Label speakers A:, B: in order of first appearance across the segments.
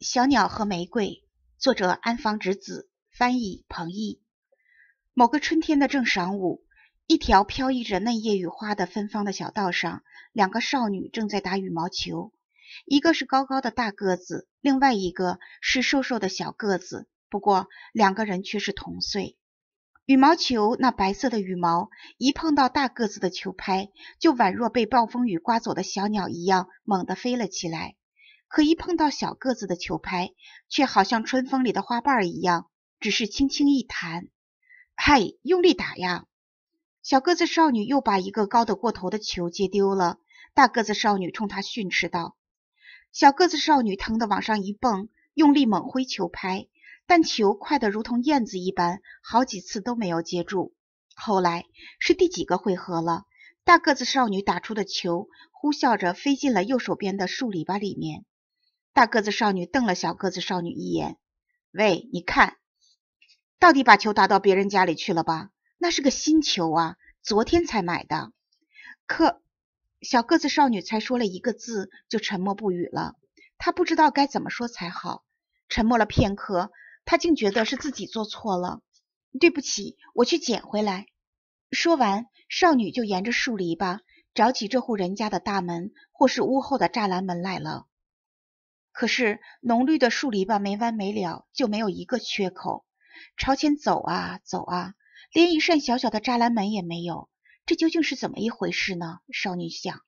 A: 小鸟和玫瑰，作者安房直子，翻译彭懿。某个春天的正晌午，一条飘逸着嫩叶与花的芬芳的小道上，两个少女正在打羽毛球。一个是高高的大个子，另外一个是瘦瘦的小个子。不过两个人却是同岁。羽毛球那白色的羽毛，一碰到大个子的球拍，就宛若被暴风雨刮走的小鸟一样，猛地飞了起来。可一碰到小个子的球拍，却好像春风里的花瓣一样，只是轻轻一弹。嗨，用力打呀！小个子少女又把一个高的过头的球接丢了。大个子少女冲她训斥道：“小个子少女疼得往上一蹦，用力猛挥球拍，但球快得如同燕子一般，好几次都没有接住。后来是第几个回合了？大个子少女打出的球呼啸着飞进了右手边的树篱笆里面。”大个子少女瞪了小个子少女一眼：“喂，你看到底把球打到别人家里去了吧？那是个新球啊，昨天才买的。”可小个子少女才说了一个字，就沉默不语了。她不知道该怎么说才好。沉默了片刻，她竟觉得是自己做错了。对不起，我去捡回来。”说完，少女就沿着树篱笆找起这户人家的大门，或是屋后的栅栏门来了。可是，浓绿的树篱笆没完没了，就没有一个缺口。朝前走啊走啊，连一扇小小的栅栏门也没有。这究竟是怎么一回事呢？少女想。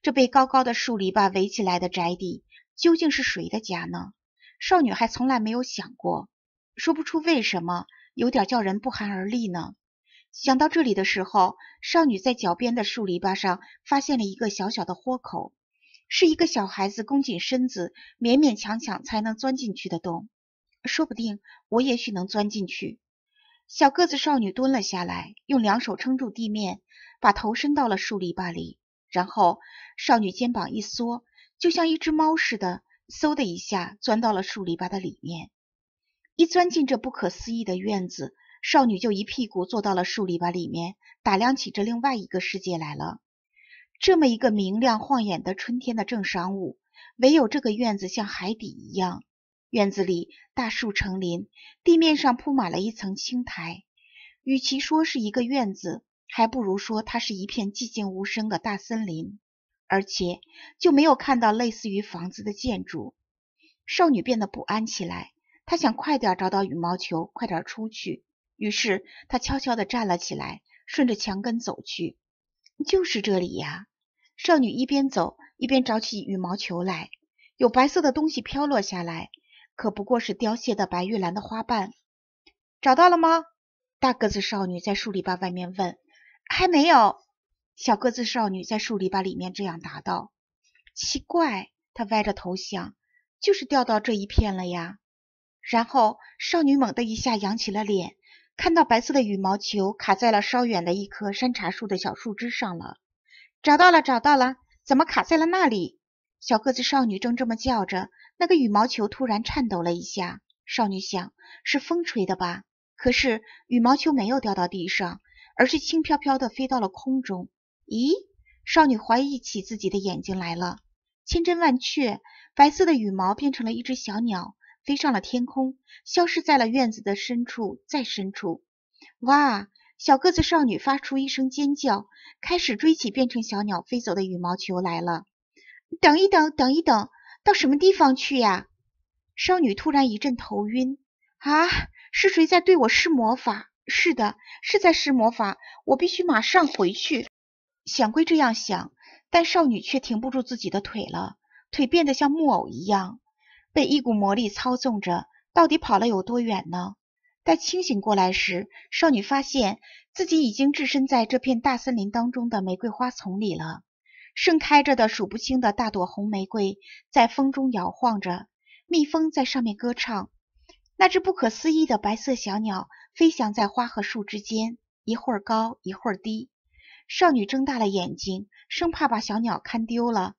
A: 这被高高的树篱笆围起来的宅邸，究竟是谁的家呢？少女还从来没有想过，说不出为什么，有点叫人不寒而栗呢。想到这里的时候，少女在脚边的树篱笆上发现了一个小小的豁口。是一个小孩子弓紧身子，勉勉强强才能钻进去的洞。说不定我也许能钻进去。小个子少女蹲了下来，用两手撑住地面，把头伸到了树篱笆里。然后，少女肩膀一缩，就像一只猫似的，嗖的一下钻到了树篱笆的里面。一钻进这不可思议的院子，少女就一屁股坐到了树篱笆里面，打量起这另外一个世界来了。这么一个明亮晃眼的春天的正晌午，唯有这个院子像海底一样。院子里大树成林，地面上铺满了一层青苔。与其说是一个院子，还不如说它是一片寂静无声的大森林。而且就没有看到类似于房子的建筑。少女变得不安起来，她想快点找到羽毛球，快点出去。于是她悄悄地站了起来，顺着墙根走去。就是这里呀！少女一边走一边找起羽毛球来，有白色的东西飘落下来，可不过是凋谢的白玉兰的花瓣。找到了吗？大个子少女在树篱笆外面问。还没有。小个子少女在树篱笆里面这样答道。奇怪，她歪着头想，就是掉到这一片了呀。然后，少女猛地一下扬起了脸。看到白色的羽毛球卡在了稍远的一棵山茶树的小树枝上了，找到了，找到了，怎么卡在了那里？小个子少女正这么叫着，那个羽毛球突然颤抖了一下，少女想，是风吹的吧？可是羽毛球没有掉到地上，而是轻飘飘的飞到了空中。咦，少女怀疑起自己的眼睛来了。千真万确，白色的羽毛变成了一只小鸟。飞上了天空，消失在了院子的深处，在深处。哇！小个子少女发出一声尖叫，开始追起变成小鸟飞走的羽毛球来了。等一等，等一等，到什么地方去呀？少女突然一阵头晕。啊！是谁在对我施魔法？是的，是在施魔法。我必须马上回去。想归这样想，但少女却停不住自己的腿了，腿变得像木偶一样。被一股魔力操纵着，到底跑了有多远呢？待清醒过来时，少女发现自己已经置身在这片大森林当中的玫瑰花丛里了。盛开着的数不清的大朵红玫瑰在风中摇晃着，蜜蜂在上面歌唱。那只不可思议的白色小鸟飞翔在花和树之间，一会儿高，一会儿低。少女睁大了眼睛，生怕把小鸟看丢了。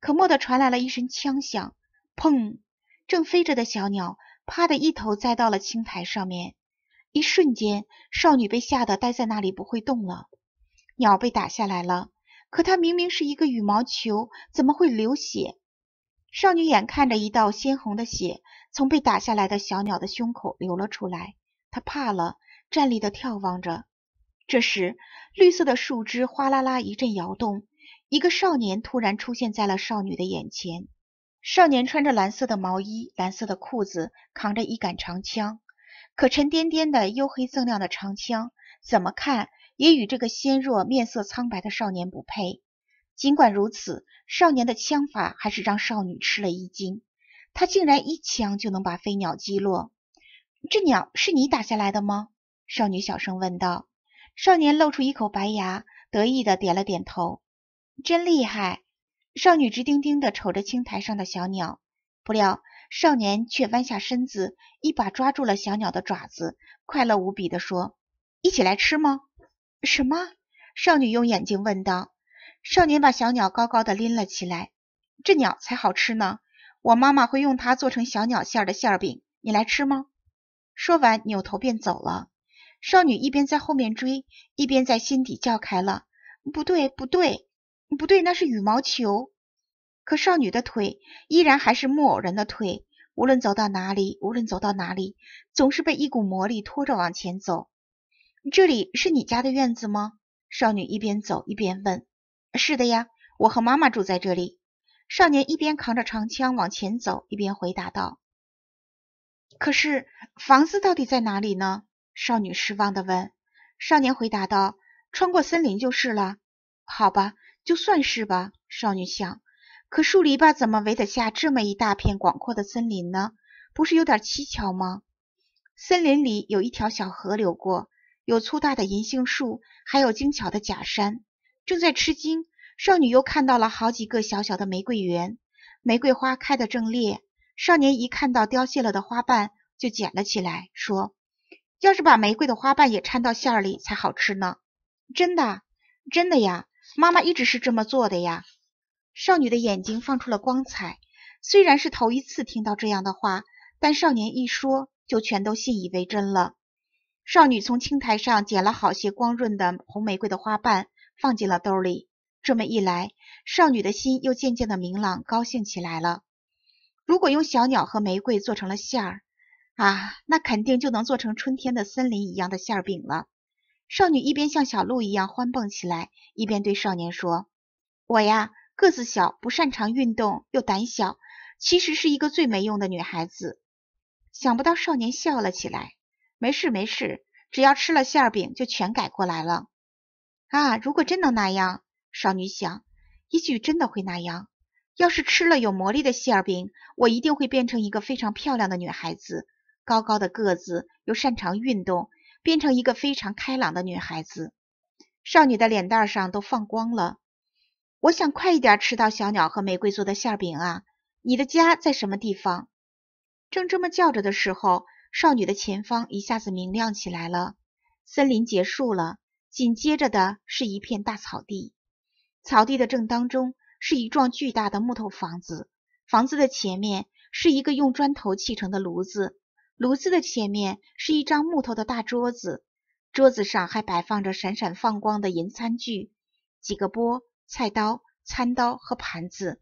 A: 可蓦地传来了一声枪响。砰！正飞着的小鸟，啪的一头栽到了青苔上面。一瞬间，少女被吓得呆在那里，不会动了。鸟被打下来了，可它明明是一个羽毛球，怎么会流血？少女眼看着一道鲜红的血从被打下来的小鸟的胸口流了出来，她怕了，站立的眺望着。这时，绿色的树枝哗啦啦一阵摇动，一个少年突然出现在了少女的眼前。少年穿着蓝色的毛衣、蓝色的裤子，扛着一杆长枪，可沉甸甸的黝黑锃亮的长枪，怎么看也与这个纤弱、面色苍白的少年不配。尽管如此，少年的枪法还是让少女吃了一惊，他竟然一枪就能把飞鸟击落。这鸟是你打下来的吗？少女小声问道。少年露出一口白牙，得意的点了点头，真厉害。少女直盯盯地瞅着青苔上的小鸟，不料少年却弯下身子，一把抓住了小鸟的爪子，快乐无比地说：“一起来吃吗？”“什么？”少女用眼睛问道。少年把小鸟高高的拎了起来：“这鸟才好吃呢，我妈妈会用它做成小鸟馅的馅饼，你来吃吗？”说完扭头便走了。少女一边在后面追，一边在心底叫开了：“不对，不对！”不对，那是羽毛球。可少女的腿依然还是木偶人的腿，无论走到哪里，无论走到哪里，总是被一股魔力拖着往前走。这里是你家的院子吗？少女一边走一边问。“是的呀，我和妈妈住在这里。”少年一边扛着长枪往前走，一边回答道。“可是房子到底在哪里呢？”少女失望地问。少年回答道：“穿过森林就是了。”好吧。就算是吧，少女想。可树篱笆怎么围得下这么一大片广阔的森林呢？不是有点蹊跷吗？森林里有一条小河流过，有粗大的银杏树，还有精巧的假山。正在吃惊，少女又看到了好几个小小的玫瑰园，玫瑰花开得正烈。少年一看到凋谢了的花瓣，就捡了起来，说：“要是把玫瑰的花瓣也掺到馅儿里才好吃呢。”“真的？真的呀？”妈妈一直是这么做的呀。少女的眼睛放出了光彩，虽然是头一次听到这样的话，但少年一说，就全都信以为真了。少女从青苔上捡了好些光润的红玫瑰的花瓣，放进了兜里。这么一来，少女的心又渐渐的明朗，高兴起来了。如果用小鸟和玫瑰做成了馅儿，啊，那肯定就能做成春天的森林一样的馅饼了。少女一边像小鹿一样欢蹦起来，一边对少年说：“我呀，个子小，不擅长运动，又胆小，其实是一个最没用的女孩子。”想不到少年笑了起来：“没事没事，只要吃了馅饼，就全改过来了。”啊！如果真能那样，少女想，也许真的会那样。要是吃了有魔力的馅饼，我一定会变成一个非常漂亮的女孩子，高高的个子，又擅长运动。变成一个非常开朗的女孩子，少女的脸蛋上都放光了。我想快一点吃到小鸟和玫瑰做的馅饼啊！你的家在什么地方？正这么叫着的时候，少女的前方一下子明亮起来了，森林结束了，紧接着的是一片大草地，草地的正当中是一幢巨大的木头房子，房子的前面是一个用砖头砌成的炉子。炉子的前面是一张木头的大桌子，桌子上还摆放着闪闪放光的银餐具，几个钵、菜刀、餐刀和盘子。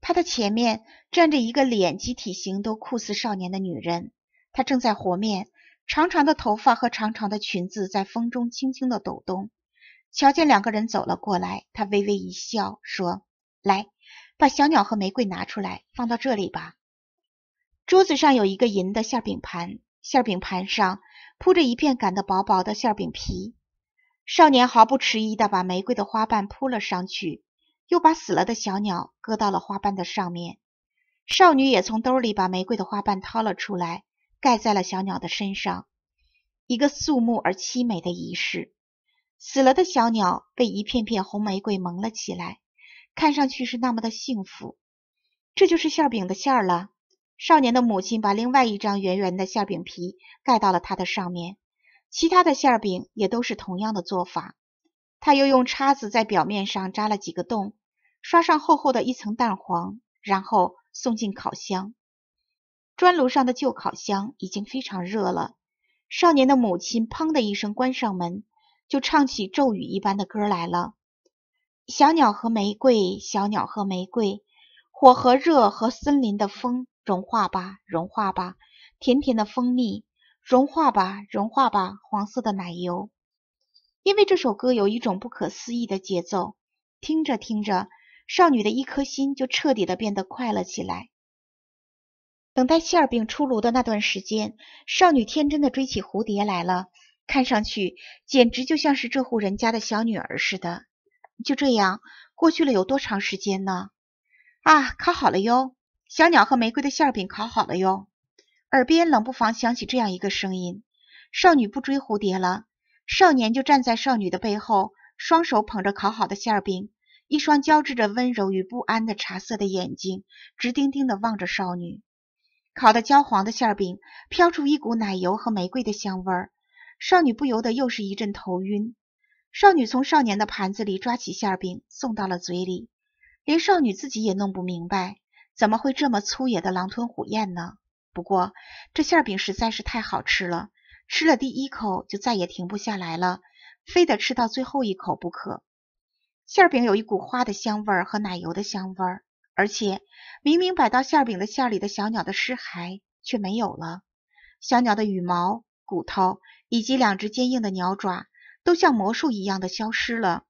A: 他的前面站着一个脸及体型都酷似少年的女人，她正在和面，长长的头发和长长的裙子在风中轻轻的抖动。瞧见两个人走了过来，她微微一笑，说：“来，把小鸟和玫瑰拿出来，放到这里吧。”桌子上有一个银的馅饼盘，馅饼盘上铺着一片擀得薄薄的馅饼皮。少年毫不迟疑地把玫瑰的花瓣铺了上去，又把死了的小鸟搁到了花瓣的上面。少女也从兜里把玫瑰的花瓣掏了出来，盖在了小鸟的身上。一个肃穆而凄美的仪式。死了的小鸟被一片片红玫瑰蒙了起来，看上去是那么的幸福。这就是馅饼的馅了。少年的母亲把另外一张圆圆的馅饼皮盖到了它的上面，其他的馅饼也都是同样的做法。他又用叉子在表面上扎了几个洞，刷上厚厚的一层蛋黄，然后送进烤箱。砖炉上的旧烤箱已经非常热了。少年的母亲砰的一声关上门，就唱起咒语一般的歌来了：“小鸟和玫瑰，小鸟和玫瑰，火和热和森林的风。”融化吧，融化吧，甜甜的蜂蜜；融化吧，融化吧，黄色的奶油。因为这首歌有一种不可思议的节奏，听着听着，少女的一颗心就彻底的变得快乐起来。等待馅饼出炉的那段时间，少女天真的追起蝴蝶来了，看上去简直就像是这户人家的小女儿似的。就这样过去了有多长时间呢？啊，烤好了哟！小鸟和玫瑰的馅饼烤好了哟，耳边冷不防响起这样一个声音：少女不追蝴蝶了。少年就站在少女的背后，双手捧着烤好的馅饼，一双交织着温柔与不安的茶色的眼睛直盯盯的望着少女。烤的焦黄的馅饼飘出一股奶油和玫瑰的香味儿，少女不由得又是一阵头晕。少女从少年的盘子里抓起馅饼送到了嘴里，连少女自己也弄不明白。怎么会这么粗野的狼吞虎咽呢？不过这馅饼实在是太好吃了，吃了第一口就再也停不下来了，非得吃到最后一口不可。馅饼有一股花的香味和奶油的香味，而且明明摆到馅饼的馅里的小鸟的尸骸却没有了，小鸟的羽毛、骨头以及两只坚硬的鸟爪都像魔术一样的消失了，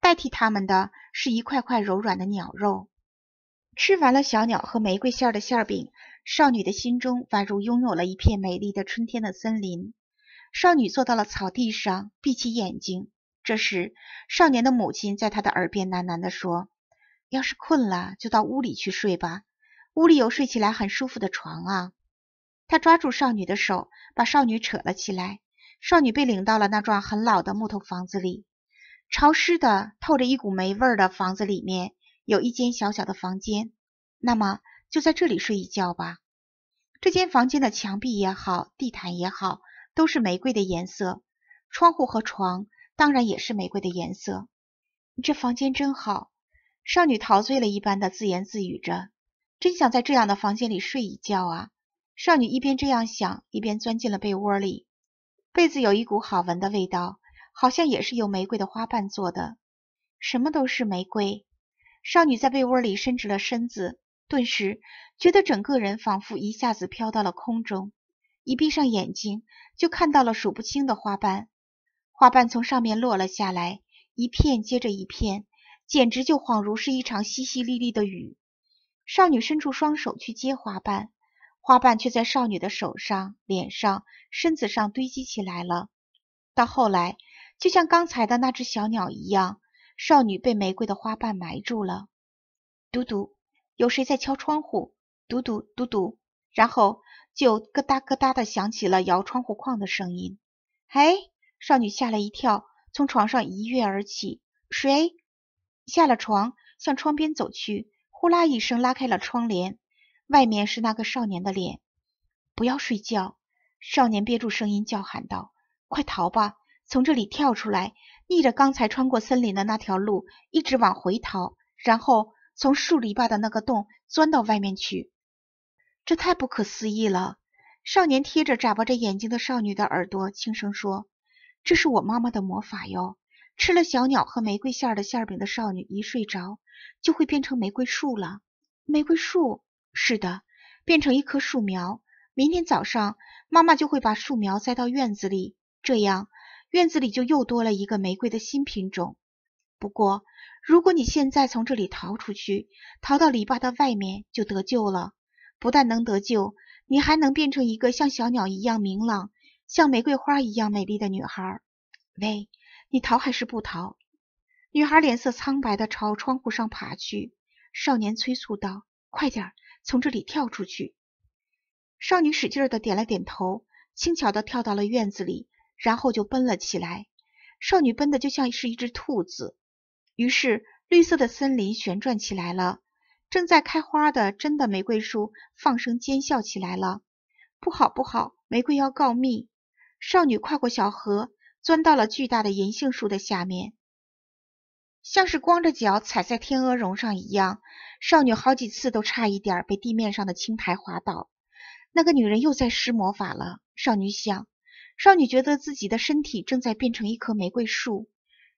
A: 代替它们的是一块块柔软的鸟肉。吃完了小鸟和玫瑰馅的馅饼，少女的心中宛如拥有了一片美丽的春天的森林。少女坐到了草地上，闭起眼睛。这时，少年的母亲在她的耳边喃喃地说：“要是困了，就到屋里去睡吧，屋里有睡起来很舒服的床啊。”他抓住少女的手，把少女扯了起来。少女被领到了那幢很老的木头房子里，潮湿的、透着一股霉味的房子里面。有一间小小的房间，那么就在这里睡一觉吧。这间房间的墙壁也好，地毯也好，都是玫瑰的颜色。窗户和床当然也是玫瑰的颜色。这房间真好，少女陶醉了一般的自言自语着，真想在这样的房间里睡一觉啊。少女一边这样想，一边钻进了被窝里。被子有一股好闻的味道，好像也是由玫瑰的花瓣做的。什么都是玫瑰。少女在被窝里伸直了身子，顿时觉得整个人仿佛一下子飘到了空中。一闭上眼睛，就看到了数不清的花瓣，花瓣从上面落了下来，一片接着一片，简直就恍如是一场淅淅沥沥的雨。少女伸出双手去接花瓣，花瓣却在少女的手上、脸上、身子上堆积起来了。到后来，就像刚才的那只小鸟一样。少女被玫瑰的花瓣埋住了。嘟嘟，有谁在敲窗户？嘟嘟嘟嘟，然后就咯哒咯哒的响起了摇窗户框的声音。哎，少女吓了一跳，从床上一跃而起。谁？下了床，向窗边走去，呼啦一声拉开了窗帘。外面是那个少年的脸。不要睡觉！少年憋住声音叫喊道：“快逃吧，从这里跳出来！”逆着刚才穿过森林的那条路，一直往回逃，然后从树篱笆的那个洞钻到外面去。这太不可思议了！少年贴着眨巴着眼睛的少女的耳朵轻声说：“这是我妈妈的魔法哟。吃了小鸟和玫瑰馅儿的馅饼的少女一睡着，就会变成玫瑰树了。玫瑰树，是的，变成一棵树苗。明天早上，妈妈就会把树苗栽到院子里，这样。”院子里就又多了一个玫瑰的新品种。不过，如果你现在从这里逃出去，逃到篱笆的外面，就得救了。不但能得救，你还能变成一个像小鸟一样明朗、像玫瑰花一样美丽的女孩。喂，你逃还是不逃？女孩脸色苍白的朝窗户上爬去。少年催促道：“快点，从这里跳出去。”少女使劲的点了点头，轻巧的跳到了院子里。然后就奔了起来，少女奔的就像是一只兔子。于是，绿色的森林旋转起来了，正在开花的真的玫瑰树放声尖笑起来了。不好不好，玫瑰要告密！少女跨过小河，钻到了巨大的银杏树的下面，像是光着脚踩在天鹅绒上一样。少女好几次都差一点被地面上的青苔滑倒。那个女人又在施魔法了，少女想。少女觉得自己的身体正在变成一棵玫瑰树，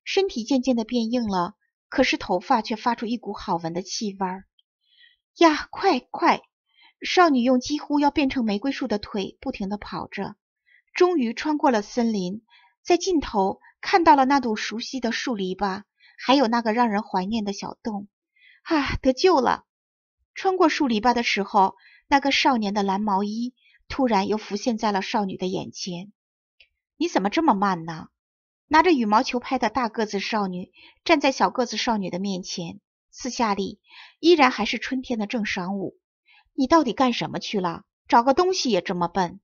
A: 身体渐渐的变硬了，可是头发却发出一股好闻的气味儿。呀，快快！少女用几乎要变成玫瑰树的腿不停的跑着，终于穿过了森林，在尽头看到了那堵熟悉的树篱笆，还有那个让人怀念的小洞。啊，得救了！穿过树篱笆的时候，那个少年的蓝毛衣突然又浮现在了少女的眼前。你怎么这么慢呢？拿着羽毛球拍的大个子少女站在小个子少女的面前。私下里，依然还是春天的正晌午。你到底干什么去了？找个东西也这么笨！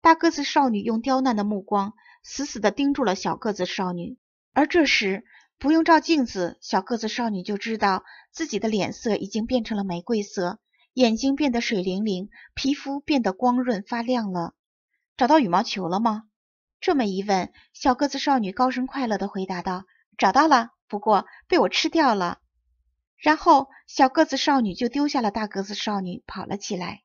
A: 大个子少女用刁难的目光死死地盯住了小个子少女。而这时，不用照镜子，小个子少女就知道自己的脸色已经变成了玫瑰色，眼睛变得水灵灵，皮肤变得光润发亮了。找到羽毛球了吗？这么一问，小个子少女高声快乐地回答道：“找到了，不过被我吃掉了。”然后，小个子少女就丢下了大个子少女，跑了起来。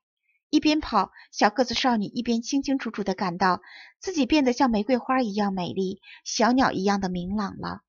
A: 一边跑，小个子少女一边清清楚楚地感到自己变得像玫瑰花一样美丽，小鸟一样的明朗了。